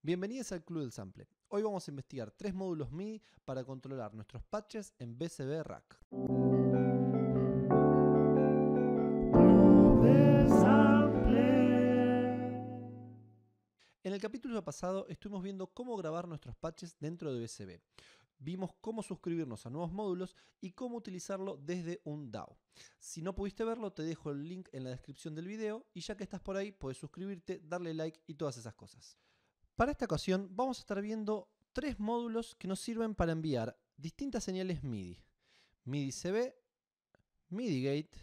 Bienvenidos al Club del Sample. Hoy vamos a investigar tres módulos MIDI para controlar nuestros patches en BCB Rack. En el capítulo pasado estuvimos viendo cómo grabar nuestros patches dentro de BCB. Vimos cómo suscribirnos a nuevos módulos y cómo utilizarlo desde un DAO. Si no pudiste verlo, te dejo el link en la descripción del video y ya que estás por ahí, puedes suscribirte, darle like y todas esas cosas. Para esta ocasión vamos a estar viendo tres módulos que nos sirven para enviar distintas señales MIDI. MIDI CB, MIDI Gate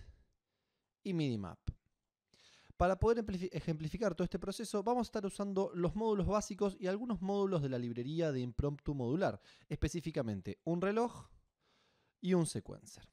y MIDI Map. Para poder ejemplificar todo este proceso vamos a estar usando los módulos básicos y algunos módulos de la librería de impromptu modular, específicamente un reloj y un sequencer.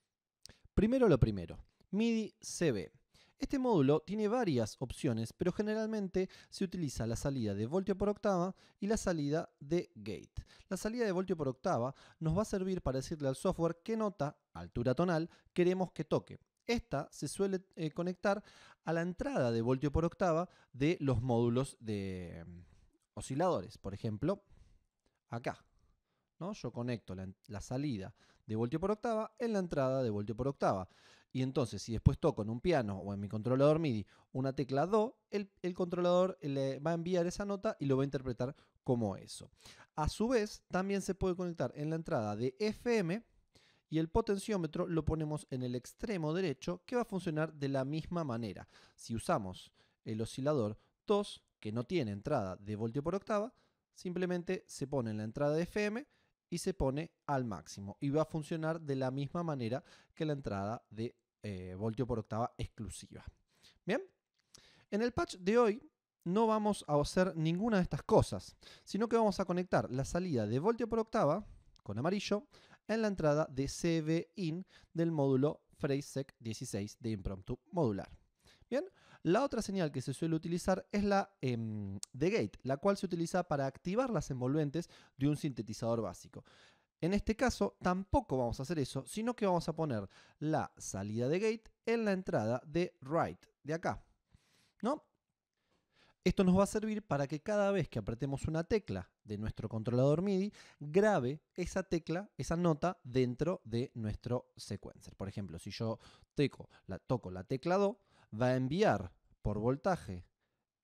Primero lo primero, MIDI CB. Este módulo tiene varias opciones, pero generalmente se utiliza la salida de voltio por octava y la salida de gate. La salida de voltio por octava nos va a servir para decirle al software qué nota, altura tonal, queremos que toque. Esta se suele eh, conectar a la entrada de voltio por octava de los módulos de mm, osciladores, por ejemplo, acá. ¿no? Yo conecto la salida de voltio por octava en la entrada de voltio por octava. Y entonces, si después toco en un piano o en mi controlador MIDI una tecla Do, el, controlador eh, le va a enviar esa nota y lo va a interpretar como eso. A su vez, también se puede conectar en la entrada de FM y el potenciómetro lo ponemos en el extremo derecho que va a funcionar de la misma manera. Si usamos el oscilador 2, que no tiene entrada de voltio por octava, simplemente se pone en la entrada de FM y se pone al máximo y va a funcionar de la misma manera que la entrada de eh, voltio por octava exclusiva. Bien, en el patch de hoy no vamos a hacer ninguna de estas cosas, sino que vamos a conectar la salida de voltio por octava con amarillo en la entrada de in del módulo PhraseSec 16 de impromptu modular. Bien, la otra señal que se suele utilizar es la em, de gate, la cual se utiliza para activar las envolventes de un sintetizador básico. En este caso tampoco vamos a hacer eso, sino que vamos a poner la salida de gate en la entrada de write de acá. ¿No? Esto nos va a servir para que cada vez que apretemos una tecla de nuestro controlador MIDI, grabe esa tecla, esa nota dentro de nuestro sequencer. Por ejemplo, si yo teco, la, toco la tecla Do, va a enviar por voltaje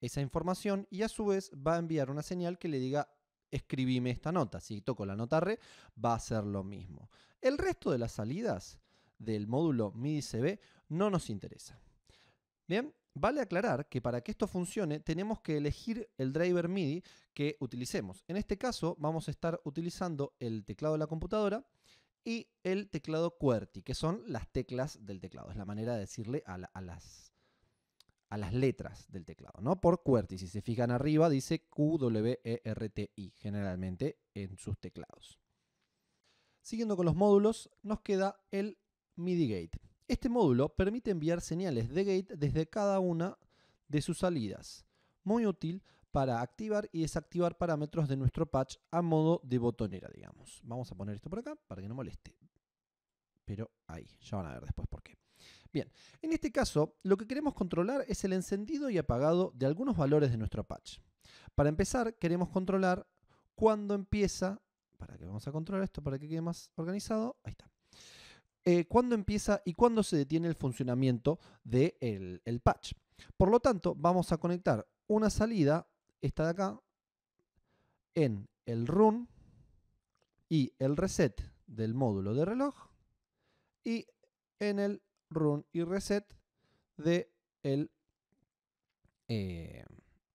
esa información y a su vez va a enviar una señal que le diga Escribíme esta nota. Si toco la nota re, va a ser lo mismo. El resto de las salidas del módulo MIDI-CB no nos interesa. Bien, Vale aclarar que para que esto funcione tenemos que elegir el driver MIDI que utilicemos. En este caso vamos a estar utilizando el teclado de la computadora y el teclado QWERTY, que son las teclas del teclado. Es la manera de decirle a, a las a las letras del teclado, ¿no? Por QWERTY. Si se fijan arriba, dice q e generalmente en sus teclados. Siguiendo con los módulos, nos queda el MIDI Gate. Este módulo permite enviar señales de gate desde cada una de sus salidas, muy útil para activar y desactivar parámetros de nuestro patch a modo de botonera, digamos. Vamos a poner esto por acá para que no moleste. Pero ahí, ya van a ver después por qué. Bien, en este caso lo que queremos controlar es el encendido y apagado de algunos valores de nuestro patch. Para empezar, queremos controlar cuándo empieza, para que vamos a controlar esto para que quede más organizado, ahí está. Eh, cuándo empieza y cuándo se detiene el funcionamiento del de patch. Por lo tanto, vamos a conectar una salida, esta de acá, en el run y el reset del módulo de reloj y en el run y reset de el, eh,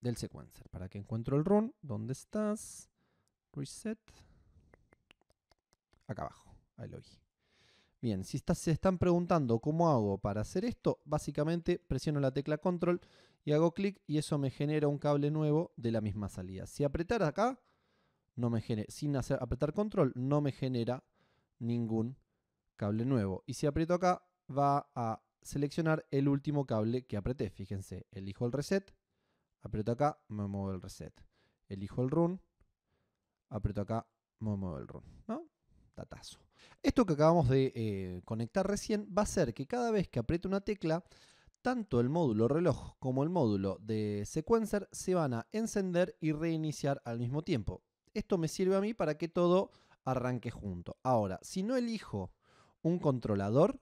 del sequencer. Para que encuentro el run, ¿dónde estás? Reset. Acá abajo, ahí lo vi. Bien, si se están preguntando cómo hago para hacer esto, básicamente presiono la tecla control y hago clic y eso me genera un cable nuevo de la misma salida. Si apretar acá, no me genera, sin hacer, apretar control, no me genera ningún cable nuevo. Y si aprieto acá, va a seleccionar el último cable que apreté. Fíjense, elijo el reset, aprieto acá, me muevo el reset. Elijo el run, aprieto acá, me muevo el run. ¿no? Tatazo. Esto que acabamos de eh, conectar recién va a ser que cada vez que apriete una tecla, tanto el módulo reloj como el módulo de sequencer se van a encender y reiniciar al mismo tiempo. Esto me sirve a mí para que todo arranque junto. Ahora, si no elijo un controlador,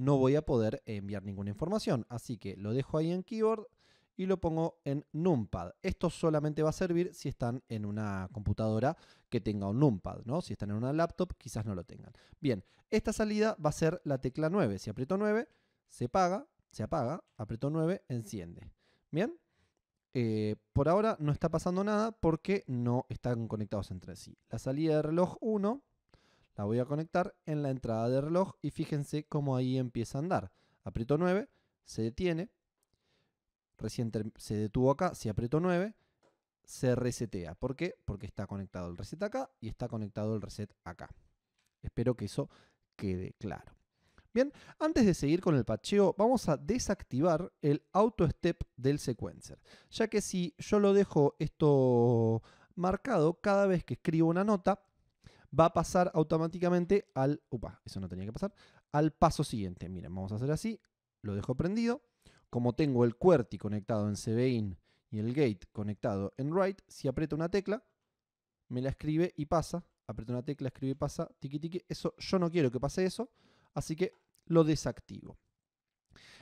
no voy a poder enviar ninguna información. Así que lo dejo ahí en keyboard y lo pongo en numpad. Esto solamente va a servir si están en una computadora que tenga un numpad, ¿no? Si están en una laptop quizás no lo tengan. Bien, esta salida va a ser la tecla 9. Si aprieto 9, se apaga, se apaga, aprieto 9, enciende. Bien, eh, por ahora no está pasando nada porque no están conectados entre sí. La salida de reloj 1 la voy a conectar en la entrada de reloj y fíjense cómo ahí empieza a andar. Aprieto 9, se detiene, recién se detuvo acá, si aprieto 9, se resetea. ¿Por qué? Porque está conectado el reset acá y está conectado el reset acá. Espero que eso quede claro. Bien, antes de seguir con el patcheo, vamos a desactivar el auto step del sequencer, ya que si yo lo dejo esto marcado, cada vez que escribo una nota, va a pasar automáticamente al... eso no tenía que pasar. Al paso siguiente. Miren, vamos a hacer así. Lo dejo prendido. Como tengo el QWERTY conectado en CBIN y el gate conectado en write, si aprieto una tecla, me la escribe y pasa. Aprieto una tecla, escribe y pasa. Tiki tiki. Eso, yo no quiero que pase eso. Así que lo desactivo.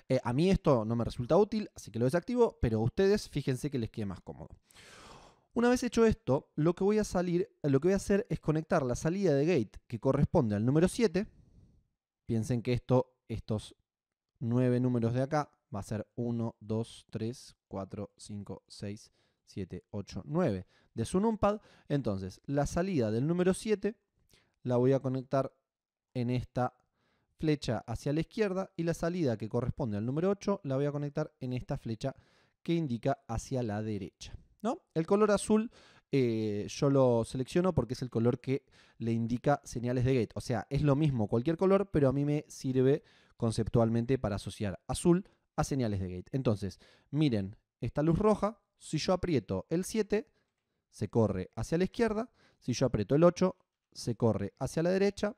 Eh, a mí esto no me resulta útil, así que lo desactivo, pero a ustedes fíjense que les quede más cómodo. Una vez hecho esto, lo que voy a salir, lo que voy a hacer es conectar la salida de gate que corresponde al número 7. Piensen que esto, estos 9 números de acá va a ser 1, 2, 3, 4, 5, 6, 7, 8, 9 de su numpad. Entonces, la salida del número 7 la voy a conectar en esta flecha hacia la izquierda y la salida que corresponde al número 8 la voy a conectar en esta flecha que indica hacia la derecha. ¿no? El color azul eh, yo lo selecciono porque es el color que le indica señales de gate. O sea, es lo mismo cualquier color, pero a mí me sirve conceptualmente para asociar azul a señales de gate. Entonces, miren, esta luz roja, si yo aprieto el 7, se corre hacia la izquierda. Si yo aprieto el 8, se corre hacia la derecha.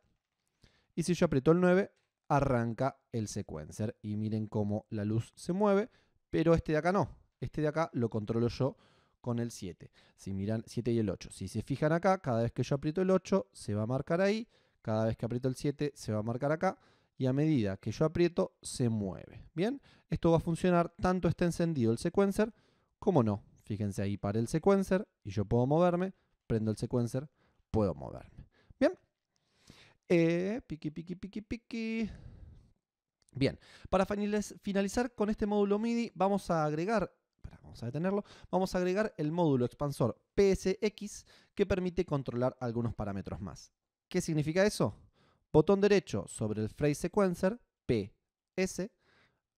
Y si yo aprieto el 9, arranca el sequencer. Y miren cómo la luz se mueve, pero este de acá no. Este de acá lo controlo yo con el 7. Si miran 7 y el 8. Si se fijan acá, cada vez que yo aprieto el 8 se va a marcar ahí. Cada vez que aprieto el 7 se va a marcar acá. Y a medida que yo aprieto se mueve. Bien, esto va a funcionar tanto esté encendido el sequencer como no. Fíjense ahí para el sequencer y yo puedo moverme. Prendo el sequencer, puedo moverme. Bien. Eh, piqui, piqui, piqui, piqui. Bien, para finalizar con este módulo MIDI vamos a agregar vamos a detenerlo, vamos a agregar el módulo expansor PSX que permite controlar algunos parámetros más. ¿Qué significa eso? Botón derecho sobre el phrase sequencer, PS,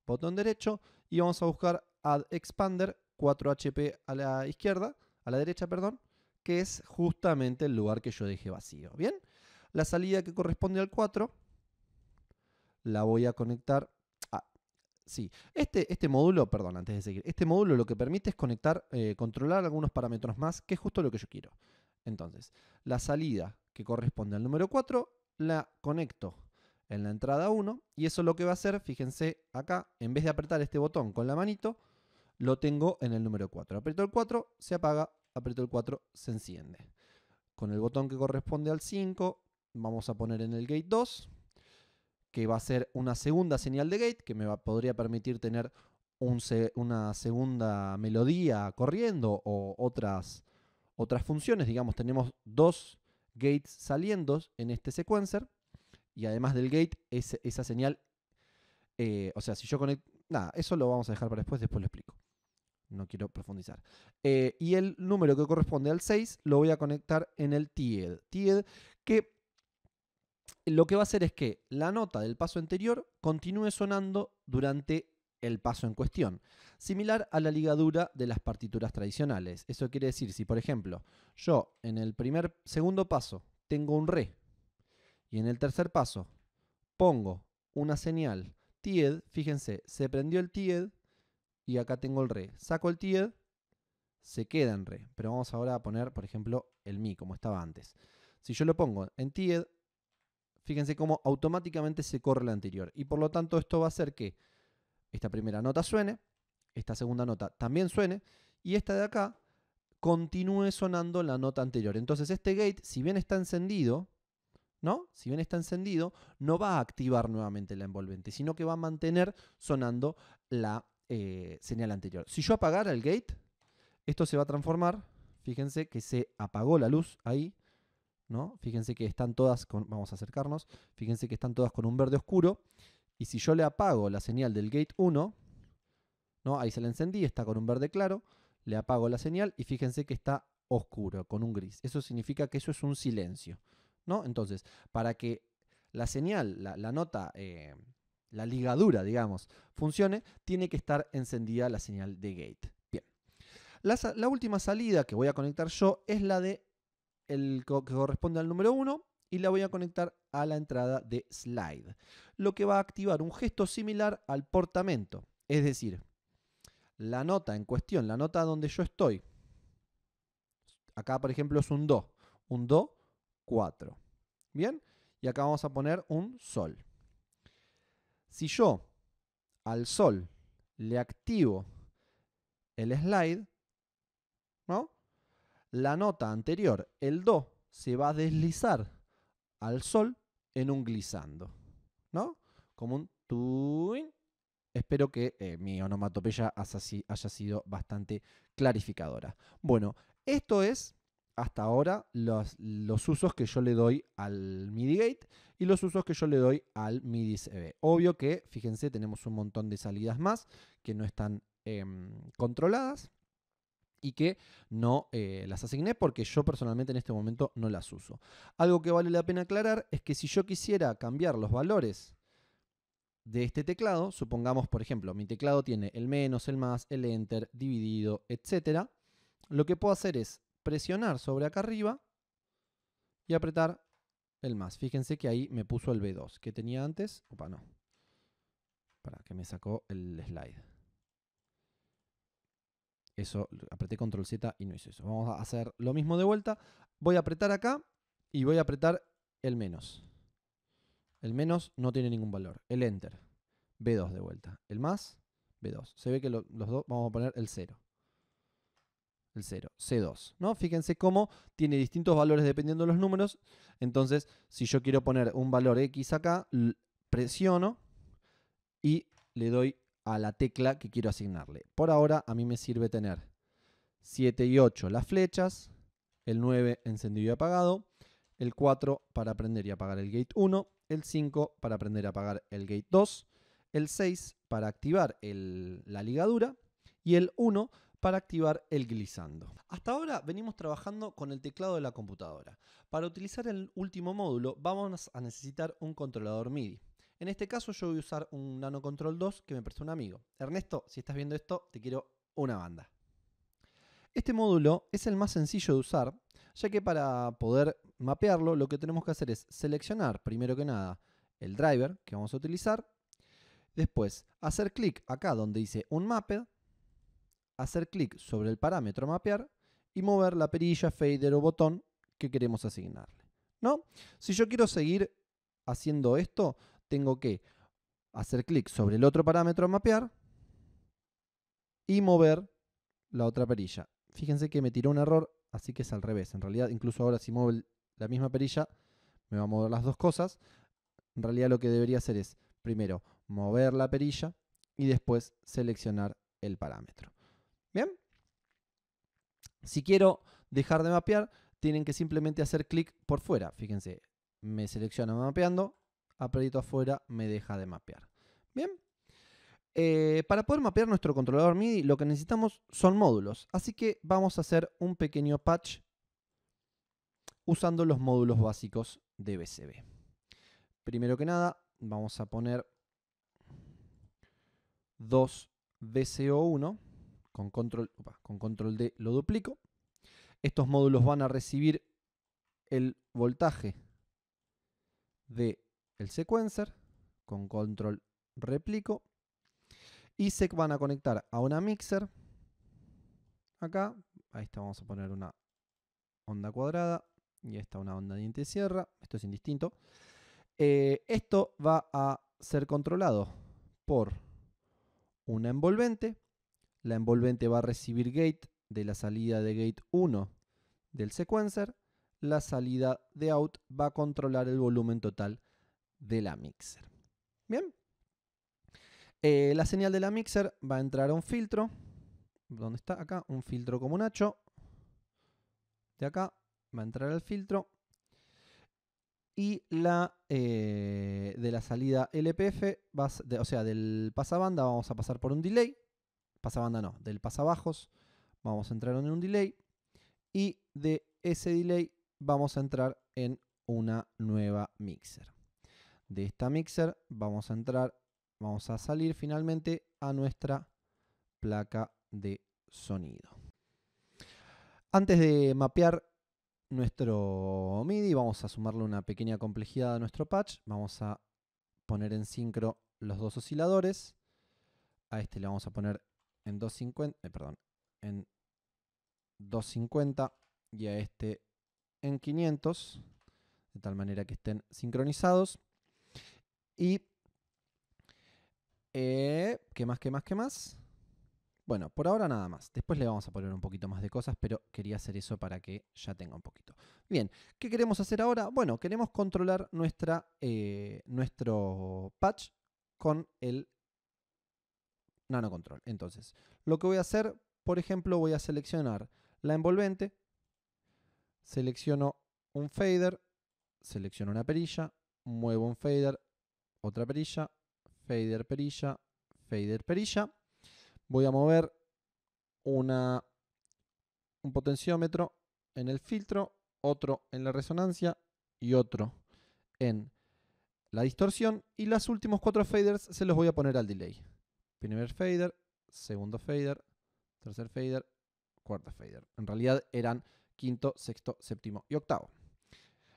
botón derecho, y vamos a buscar add expander 4HP a la izquierda, a la derecha, perdón, que es justamente el lugar que yo dejé vacío. ¿Bien? La salida que corresponde al 4 la voy a conectar Sí, este, este módulo, perdón, antes de seguir, este módulo lo que permite es conectar, eh, controlar algunos parámetros más, que es justo lo que yo quiero. Entonces, la salida que corresponde al número 4 la conecto en la entrada 1 y eso lo que va a hacer, fíjense acá, en vez de apretar este botón con la manito, lo tengo en el número 4. Aprieto el 4, se apaga, aprieto el 4, se enciende. Con el botón que corresponde al 5, vamos a poner en el gate 2, que va a ser una segunda señal de gate que me podría permitir tener una segunda melodía corriendo o otras, otras funciones. Digamos, tenemos dos gates saliendo en este sequencer y además del gate, esa señal, eh, o sea, si yo conecto, nada, eso lo vamos a dejar para después, después lo explico. No quiero profundizar. Eh, y el número que corresponde al 6 lo voy a conectar en el TIED. TIED que lo que va a hacer es que la nota del paso anterior continúe sonando durante el paso en cuestión, similar a la ligadura de las partituras tradicionales. Eso quiere decir, si por ejemplo yo en el primer, segundo paso tengo un re y en el tercer paso pongo una señal tied, fíjense, se prendió el tied y acá tengo el re. Saco el tied, se queda en re, pero vamos ahora a poner, por ejemplo, el mi como estaba antes. Si yo lo pongo en tied, fíjense cómo automáticamente se corre la anterior. Y por lo tanto esto va a hacer que esta primera nota suene, esta segunda nota también suene, y esta de acá continúe sonando la nota anterior. Entonces este gate, si bien está encendido, ¿no? Si bien está encendido, no va a activar nuevamente la envolvente, sino que va a mantener sonando la eh, señal anterior. Si yo apagara el gate, esto se va a transformar, fíjense que se apagó la luz ahí, Fíjense que están todas, con, vamos a acercarnos, fíjense que están todas con un verde oscuro, y si yo le apago la señal del gate 1, ¿no? Ahí se la encendí, está con un verde claro, le apago la señal y fíjense que está oscuro, con un gris. Eso significa que eso es un silencio, ¿no? Entonces, para que la señal, la, nota, eh, la ligadura, digamos, funcione, tiene que estar encendida la señal de gate. Bien. la última salida que voy a conectar yo es la de el que corresponde al número 1 y la voy a conectar a la entrada de slide, lo que va a activar un gesto similar al portamento, es decir, la nota en cuestión, la nota donde yo estoy, acá por ejemplo es un do, un do 4, ¿bien? Y acá vamos a poner un sol. Si yo al sol le activo el slide, ¿no? la nota anterior, el do, se va a deslizar al sol en un glissando, ¿no? Como un tuin. Espero que eh, mi onomatopeya haya sido bastante clarificadora. Bueno, esto es hasta ahora los, usos que yo le doy al MIDI gate y los usos que yo le doy al MIDI CB. Obvio que, fíjense, tenemos un montón de salidas más que no están em, controladas y que no eh, las asigné porque yo personalmente en este momento no las uso. Algo que vale la pena aclarar es que si yo quisiera cambiar los valores de este teclado, supongamos por ejemplo mi teclado tiene el menos, el más, el enter, dividido, etc. Lo que puedo hacer es presionar sobre acá arriba y apretar el más. Fíjense que ahí me puso el B2 que tenía antes. Opa, no. Para que me sacó el slide. Eso, apreté control Z y no hizo eso. Vamos a hacer lo mismo de vuelta. Voy a apretar acá y voy a apretar el menos. El menos no tiene ningún valor. El enter. B2 de vuelta. El más, B2. Se ve que los dos vamos a poner el 0. El 0, C2. ¿no? Fíjense cómo tiene distintos valores dependiendo de los números. Entonces, si yo quiero poner un valor X acá, presiono y le doy a la tecla que quiero asignarle. Por ahora a mí me sirve tener 7 y 8 las flechas, el 9 encendido y apagado, el 4 para prender y apagar el gate 1, el 5 para prender y apagar el gate 2, el 6 para activar la ligadura y el 1 para activar el glisando. Hasta ahora venimos trabajando con el teclado de la computadora. Para utilizar el último módulo vamos a necesitar un controlador MIDI. En este caso yo voy a usar un Nano Control 2 que me prestó un amigo. Ernesto, si estás viendo esto, te quiero una banda. Este módulo es el más sencillo de usar, ya que para poder mapearlo lo que tenemos que hacer es seleccionar primero que nada el driver que vamos a utilizar, después hacer clic acá donde dice un mapped, hacer clic sobre el parámetro mapear y mover la perilla, fader o botón que queremos asignarle. ¿no? Si yo quiero seguir haciendo esto, tengo que hacer clic sobre el otro parámetro mapear y mover la otra perilla. Fíjense que me tiró un error, así que es al revés. En realidad, incluso ahora si muevo la misma perilla, me va a mover las dos cosas. En realidad lo que debería hacer es, primero, mover la perilla y después seleccionar el parámetro. ¿Bien? Si quiero dejar de mapear, tienen que simplemente hacer clic por fuera. Fíjense, me selecciona mapeando Aperito afuera, me deja de mapear. Bien. Eh, para poder mapear nuestro controlador MIDI lo que necesitamos son módulos, así que vamos a hacer un pequeño patch usando los módulos básicos de BCB. Primero que nada, vamos a poner 2 BCO1, con control, con control D lo duplico. Estos módulos van a recibir el voltaje de el sequencer, con control replico, y se van a conectar a una mixer, acá, ahí está, vamos a poner una onda cuadrada, y esta una onda diente sierra, esto es indistinto. Eh, esto va a ser controlado por una envolvente, la envolvente va a recibir gate de la salida de gate 1 del sequencer, la salida de out va a controlar el volumen total de la mixer. Bien. Eh, la señal de la mixer va a entrar a un filtro. ¿Dónde está? Acá, un filtro como un hacho. De acá va a entrar al filtro. Y la eh, de la salida LPF, o sea, del pasabanda vamos a pasar por un delay. Pasabanda no, del pasabajos vamos a entrar en un delay. Y de ese delay vamos a entrar en una nueva mixer de esta mixer vamos a entrar, vamos a salir finalmente a nuestra placa de sonido. Antes de mapear nuestro MIDI vamos a sumarle una pequeña complejidad a nuestro patch. Vamos a poner en sincro los dos osciladores. A este le vamos a poner en 250, eh, perdón, en 250 y a este en 500, de tal manera que estén sincronizados. Y... Eh, ¿Qué más, qué más, qué más? Bueno, por ahora nada más. Después le vamos a poner un poquito más de cosas, pero quería hacer eso para que ya tenga un poquito. Bien, ¿qué queremos hacer ahora? Bueno, queremos controlar nuestra, eh, nuestro patch con el control Entonces, lo que voy a hacer, por ejemplo, voy a seleccionar la envolvente, selecciono un fader, selecciono una perilla, muevo un fader, otra perilla, fader perilla, fader perilla. Voy a mover una, un potenciómetro en el filtro, otro en la resonancia y otro en la distorsión. Y los últimos cuatro faders se los voy a poner al delay. Primer fader, segundo fader, tercer fader, cuarto fader. En realidad eran quinto, sexto, séptimo y octavo.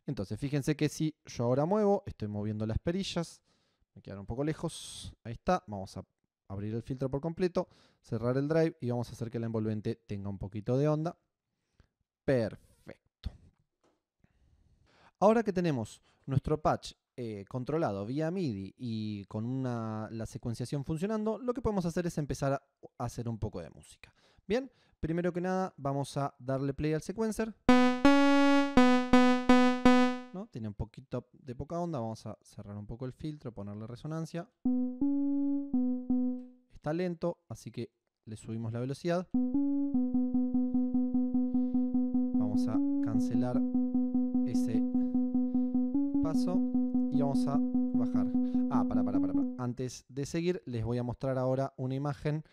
Entonces, fíjense que si yo ahora muevo, estoy moviendo las perillas, me quedaron un poco lejos, ahí está, vamos a abrir el filtro por completo, cerrar el drive y vamos a hacer que la envolvente tenga un poquito de onda. Perfecto. Ahora que tenemos nuestro patch eh, controlado vía MIDI y con la secuenciación funcionando, lo que podemos hacer es empezar a hacer un poco de música. Bien, primero que nada vamos a darle play al sequencer. Tiene un poquito de poca onda, vamos a cerrar un poco el filtro, ponerle resonancia. Está lento, así que le subimos la velocidad. Vamos a cancelar ese paso y vamos a bajar. Ah, para, para, para. Antes de seguir, les voy a mostrar ahora una imagen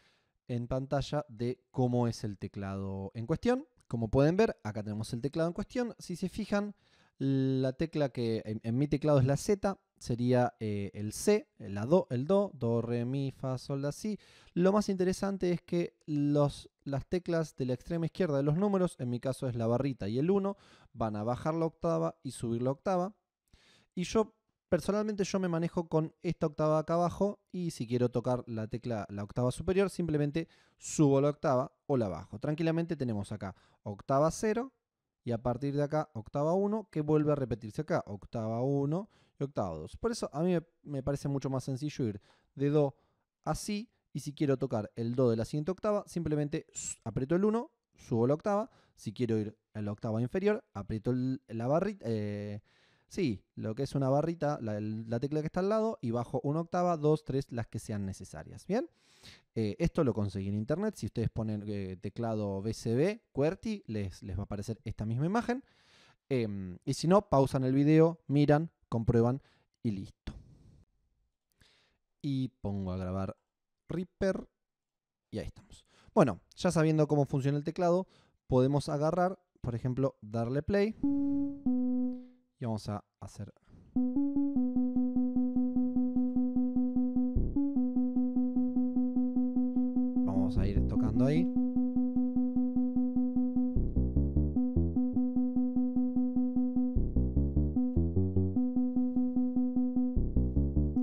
en pantalla de cómo es el teclado en cuestión. Como pueden ver, acá tenemos el teclado en cuestión. Si se fijan, la tecla que en, mi teclado es la Z, sería eh, el C, la do, el Do, Do, Re, Mi, Fa, Sol, La, Si. Lo más interesante es que las teclas de la extrema izquierda de los números, en mi caso es la barrita y el 1, van a bajar la octava y subir la octava. Y yo, personalmente, yo me manejo con esta octava acá abajo y si quiero tocar la tecla, la octava superior, simplemente subo la octava o la bajo. Tranquilamente tenemos acá octava 0, y a partir de acá octava 1, que vuelve a repetirse acá, octava 1 y octava 2. Por eso a mí me parece mucho más sencillo ir de Do así, y si quiero tocar el Do de la siguiente octava, simplemente aprieto el 1, subo la octava, si quiero ir a la octava inferior, aprieto la barrita, eh, Sí, lo que es una barrita, la, tecla que está al lado, y bajo una octava, dos, tres, las que sean necesarias. Bien, eh, esto lo conseguí en internet. Si ustedes ponen eh, teclado BCB, QWERTY, les, les, va a aparecer esta misma imagen. Em, y si no, pausan el video, miran, comprueban y listo. Y pongo a grabar Reaper y ahí estamos. Bueno, ya sabiendo cómo funciona el teclado, podemos agarrar, por ejemplo, darle play y vamos a hacer vamos a ir tocando ahí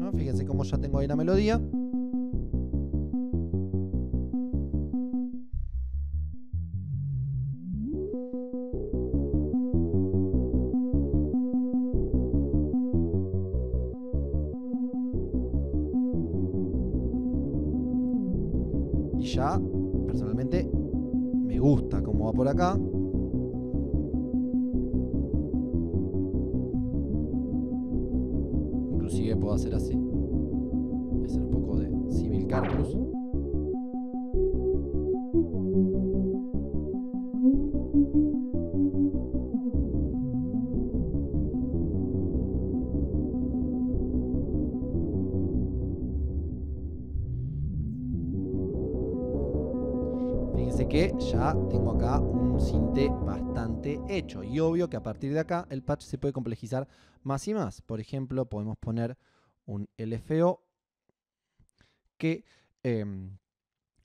ah, fíjense cómo ya tengo ahí la melodía acá. Inclusive puedo hacer así. Y hacer un poco de Civil carpus. Fíjense que ya tengo acá sinté bastante hecho. Y obvio que a partir de acá el patch se puede complejizar más y más. Por ejemplo, podemos poner un LFO que em,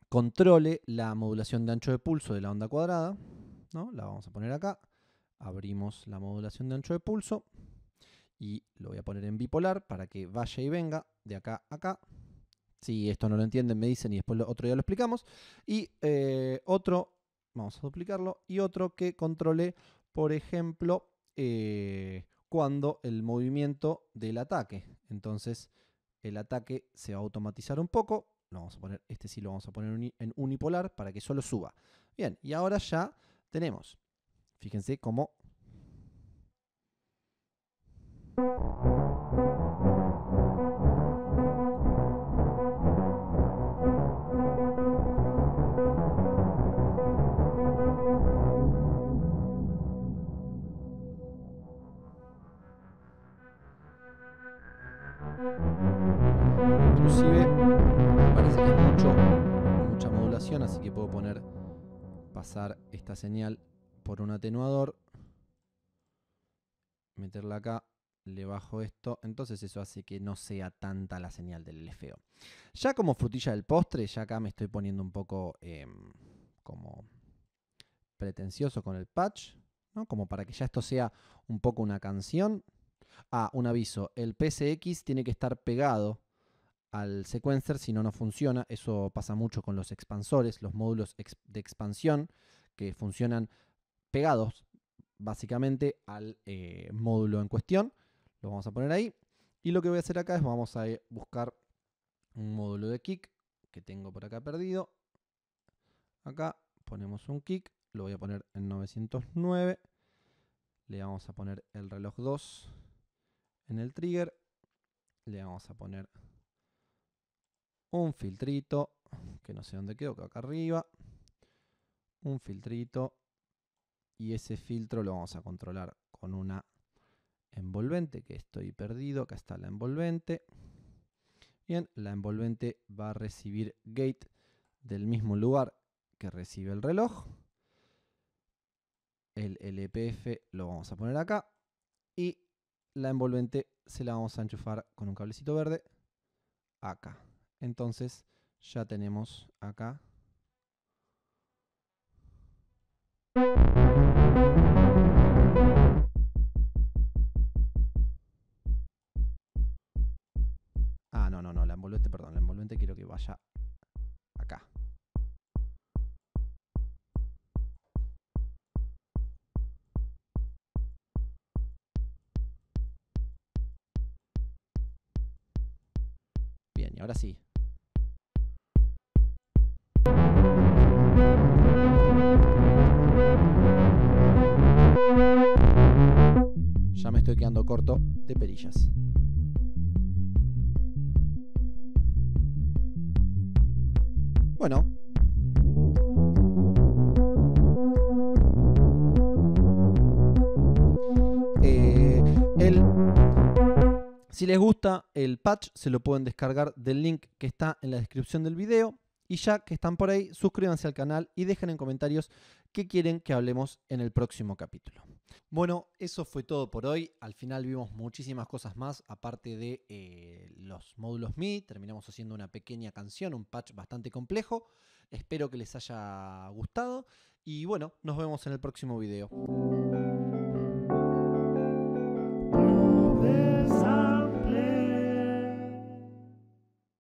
controle la modulación de ancho de pulso de la onda cuadrada. ¿no? La vamos a poner acá. Abrimos la modulación de ancho de pulso. Y lo voy a poner en bipolar para que vaya y venga de acá a acá. Si esto no lo entienden, me dicen y después otro día lo explicamos. Y eh, otro Vamos a duplicarlo. Y otro que controle, por ejemplo, eh, cuando el movimiento del ataque. Entonces, el ataque se va a automatizar un poco. vamos a poner, este sí lo vamos a poner en unipolar para que solo suba. Bien, y ahora ya tenemos. Fíjense cómo... Inclusive parece que es mucha modulación, así que puedo poner pasar esta señal por un atenuador, meterla acá, le bajo esto, entonces eso hace que no sea tanta la señal del LFO. Ya como frutilla del postre, ya acá me estoy poniendo un poco em, como pretencioso con el patch, como para que ya esto sea un poco una canción. Ah, un aviso. El PCX tiene que estar pegado al sequencer, si no, no funciona. Eso pasa mucho con los expansores, los módulos de expansión que funcionan pegados básicamente al eh, módulo en cuestión. Lo vamos a poner ahí. Y lo que voy a hacer acá es vamos a eh, buscar un módulo de kick que tengo por acá perdido. Acá ponemos un kick, lo voy a poner en 909. Le vamos a poner el reloj 2 en el trigger le vamos a poner un filtrito, que no sé dónde quedó, que acá arriba, un filtrito y ese filtro lo vamos a controlar con una envolvente, que estoy perdido, acá está la envolvente. Bien, la envolvente va a recibir gate del mismo lugar que recibe el reloj. El LPF lo vamos a poner acá y la envolvente se la vamos a enchufar con un cablecito verde acá. Entonces ya tenemos acá. Ah, no, no, no, la envolvente, perdón, la envolvente quiero que vaya así. Ya me estoy quedando corto de perillas. Bueno, Si les gusta el patch, se lo pueden descargar del link que está en la descripción del video. Y ya que están por ahí, suscríbanse al canal y dejen en comentarios qué quieren que hablemos en el próximo capítulo. Bueno, eso fue todo por hoy. Al final vimos muchísimas cosas más, aparte de eh, los módulos MI. Terminamos haciendo una pequeña canción, un patch bastante complejo. Espero que les haya gustado. Y bueno, nos vemos en el próximo video.